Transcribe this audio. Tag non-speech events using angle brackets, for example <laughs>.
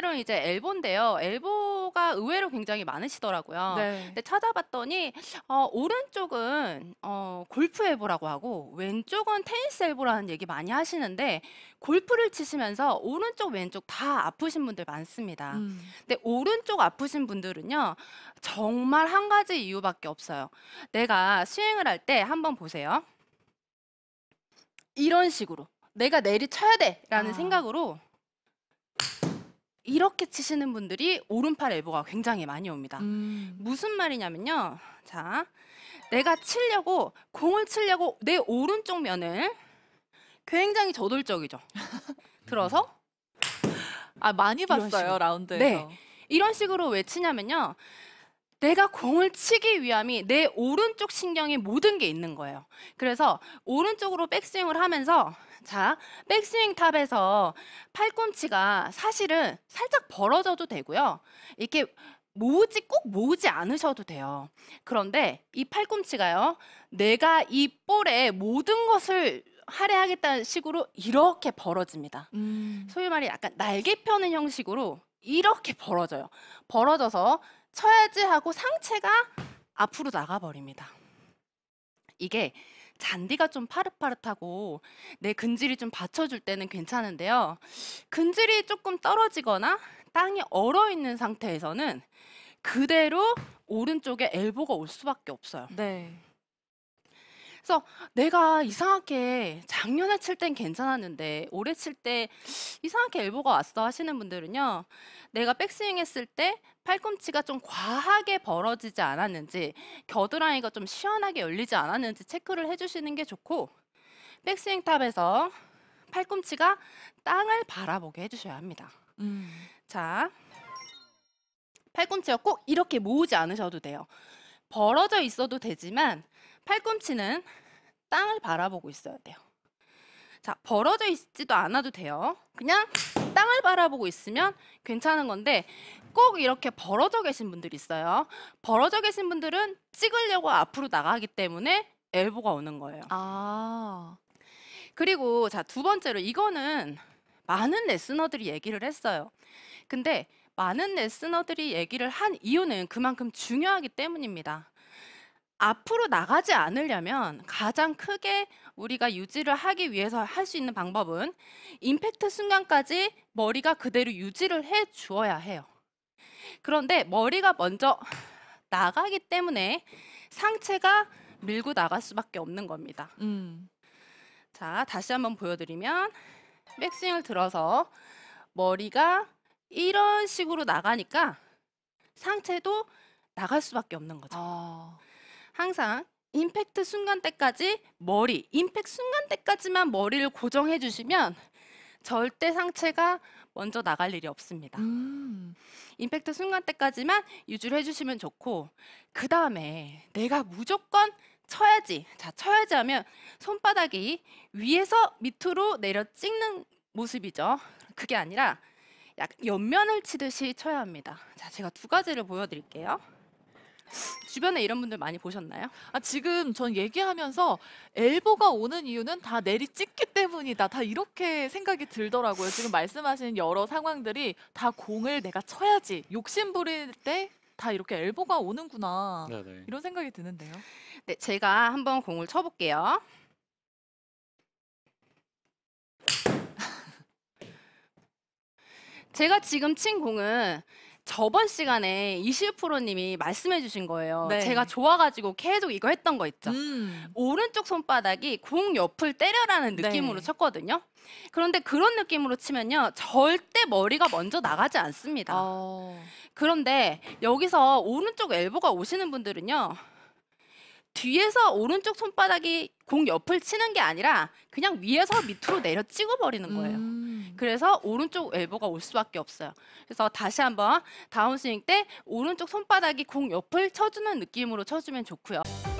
번째로는 이제 엘보인데요. 엘보가 의외로 굉장히 많으시더라고요. 네. 근데 찾아봤더니 어, 오른쪽은 어, 골프 엘보라고 하고 왼쪽은 테니스 엘보라는 얘기 많이 하시는데 골프를 치시면서 오른쪽 왼쪽 다 아프신 분들 많습니다. 음. 근데 오른쪽 아프신 분들은요. 정말 한 가지 이유밖에 없어요. 내가 스윙을 할 때 한번 보세요. 이런 식으로 내가 내리쳐야 돼라는 아. 생각으로 이렇게 치시는 분들이 오른팔 엘보가 굉장히 많이 옵니다. 음. 무슨 말이냐면요. 자, 내가 치려고 공을 치려고 내 오른쪽 면을 굉장히 저돌적이죠. <laughs> 들어서 아 많이 봤어요 라운드에서. 네. 이런 식으로 왜 치냐면요. 내가 공을 치기 위함이 내 오른쪽 신경에 모든 게 있는 거예요. 그래서 오른쪽으로 백스윙을 하면서 자, 백스윙 탑에서 팔꿈치가 사실은 살짝 벌어져도 되고요. 이렇게 모으지 꼭 모으지 않으셔도 돼요. 그런데 이 팔꿈치가요. 내가 이 볼에 모든 것을 할애하겠다는 식으로 이렇게 벌어집니다. 음. 소위 말해 약간 날개 펴는 형식으로 이렇게 벌어져요. 벌어져서 쳐야지 하고 상체가 앞으로 나가버립니다. 이게 잔디가 좀 파릇파릇하고 내 근질이 좀 받쳐줄 때는 괜찮은데요. 근질이 조금 떨어지거나 땅이 얼어 있는 상태에서는 그대로 오른쪽에 엘보가 올 수밖에 없어요. 네. 그래서 내가 이상하게 작년에 칠 땐 괜찮았는데 올해 칠 때 이상하게 엘보가 왔어 하시는 분들은요. 내가 백스윙 했을 때 팔꿈치가 좀 과하게 벌어지지 않았는지 겨드랑이가 좀 시원하게 열리지 않았는지 체크를 해주시는 게 좋고 백스윙 탑에서 팔꿈치가 땅을 바라보게 해주셔야 합니다. 음. 자, 팔꿈치가 꼭 이렇게 모으지 않으셔도 돼요. 벌어져 있어도 되지만 팔꿈치는 땅을 바라보고 있어야 돼요. 자, 벌어져 있지도 않아도 돼요. 그냥 땅을 바라보고 있으면 괜찮은 건데 꼭 이렇게 벌어져 계신 분들이 있어요. 벌어져 계신 분들은 찍으려고 앞으로 나가기 때문에 엘보가 오는 거예요. 아. 그리고 자, 두 번째로 이거는 많은 레스너들이 얘기를 했어요. 근데 많은 레스너들이 얘기를 한 이유는 그만큼 중요하기 때문입니다. 앞으로 나가지 않으려면 가장 크게 우리가 유지를 하기 위해서 할 수 있는 방법은 임팩트 순간까지 머리가 그대로 유지를 해 주어야 해요. 그런데 머리가 먼저 <sighs> 나가기 때문에 상체가 밀고 나갈 수밖에 없는 겁니다. 음. 자, 다시 한번 보여드리면 백스윙을 들어서 머리가 이런 식으로 나가니까 상체도 나갈 수밖에 없는 거죠. 아. 항상 임팩트 순간 때까지 머리, 임팩 트 순간 때까지만 머리를 고정해 주시면 절대 상체가 먼저 나갈 일이 없습니다. 음. 임팩트 순간 때까지만 유지를 해주시면 좋고 그 다음에 내가 무조건 쳐야지 자 쳐야지 하면 손바닥이 위에서 밑으로 내려 찍는 모습이죠. 그게 아니라 약 옆면을 치듯이 쳐야 합니다. 자, 제가 두 가지를 보여드릴게요. 주변에 이런 분들 많이 보셨나요? 아, 지금 전 얘기하면서 엘보가 오는 이유는 다 내리 찍기 때문이다. 다 이렇게 생각이 들더라고요. 지금 말씀하신 여러 상황들이 다 공을 내가 쳐야지. 욕심 부릴 때 다 이렇게 엘보가 오는구나. 네네. 네. 이런 생각이 드는데요. 네, 제가 한번 공을 쳐볼게요. 제가 지금 친 공은 저번 시간에 이슈 프로님이 말씀해 주신 거예요. 네. 제가 좋아가지고 계속 이거 했던 거 있죠. 음. 오른쪽 손바닥이 공 옆을 때려라는 네. 느낌으로 네. 쳤거든요. 그런데 그런 느낌으로 치면요. 절대 머리가 먼저 나가지 않습니다. 어. 그런데 여기서 오른쪽 엘보가 오시는 분들은요. 뒤에서 오른쪽 손바닥이 공 옆을 치는 게 아니라 그냥 위에서 밑으로 내려 찍어 버리는 거예요. 음. 음. 그래서 오른쪽 엘보가 올 수밖에 없어요. 그래서 다시 한번 다운스윙 때 오른쪽 손바닥이 공 옆을 쳐주는 느낌으로 쳐주면 좋고요.